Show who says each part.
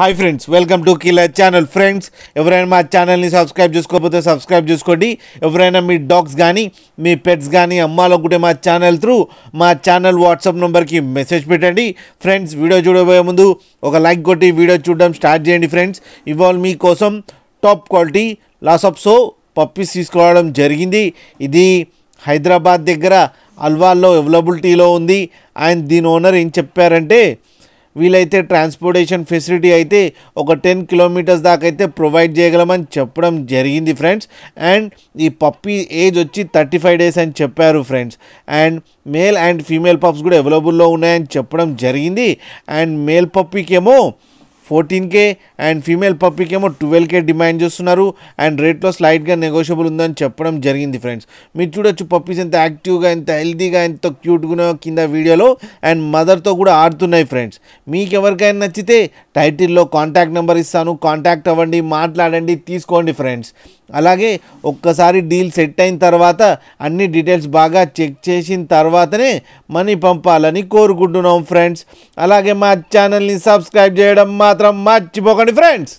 Speaker 1: hi friends welcome to కిల channel friends ఎవరైనా మా ఛానల్ని సబ్స్క్రైబ్ చేసుకోకపోతే సబ్స్క్రైబ్ చేసుకోండి ఎవరైనా మీ డాగ్స్ కానీ మీ పెట్స్ కానీ అమ్మాలనుకుంటే మా ఛానల్ త్రూ మా ఛానల్ వాట్సాప్ నెంబర్కి మెసేజ్ పెట్టండి ఫ్రెండ్స్ వీడియో చూడబోయే ముందు ఒక లైక్ కొట్టి వీడియో చూడడం స్టార్ట్ చేయండి ఫ్రెండ్స్ ఇవాళ మీకోసం top quality Lhasa Apso puppies తీసుకోవడం జరిగింది ఇది హైదరాబాద్ దగ్గర అల్వాల్లో అవైలబిలిటీలో ఉంది అండ్ దీని ఓనర్ ఏం చెప్పారంటే వీలైతే ట్రాన్స్పోర్టేషన్ ఫెసిలిటీ అయితే ఒక టెన్ కిలోమీటర్స్ దాకా అయితే ప్రొవైడ్ చేయగలమని చెప్పడం జరిగింది ఫ్రెండ్స్ అండ్ ఈ పప్పీ ఏజ్ వచ్చి థర్టీ ఫైవ్ డేస్ అని చెప్పారు friends and male and female pups కూడా అవైలబుల్లో ఉన్నాయని చెప్పడం జరిగింది అండ్ మేల్ పప్పీకేమో ఫోర్టీన్ కే అండ్ ఫీమేల్ పప్పీకి ఏమో ట్వెల్వ్ కే డిమాండ్ చేస్తున్నారు అండ్ రేట్లో స్లైట్గా నెగోషియబుల్ ఉందని చెప్పడం జరిగింది ఫ్రెండ్స్ మీరు చూడొచ్చు పప్పీస్ ఎంత యాక్టివ్గా ఎంత హెల్దీగా ఎంత క్యూట్గా కింద వీడియోలో అండ్ మదర్తో కూడా ఆడుతున్నాయి ఫ్రెండ్స్ మీకు ఎవరికైనా నచ్చితే టైటిల్లో కాంటాక్ట్ నెంబర్ ఇస్తాను కాంటాక్ట్ అవ్వండి మాట్లాడండి తీసుకోండి ఫ్రెండ్స్ అలాగే ఒక్కసారి డీల్ సెట్ అయిన తర్వాత అన్ని డీటెయిల్స్ బాగా చెక్ చేసిన తర్వాతనే మనీ పంపాలని కోరుకుంటున్నాం ఫ్రెండ్స్ అలాగే మా ఛానల్ని సబ్స్క్రైబ్ చేయడం మాత్రం మాత్రం మర్చిపోకండి ఫ్రెండ్స్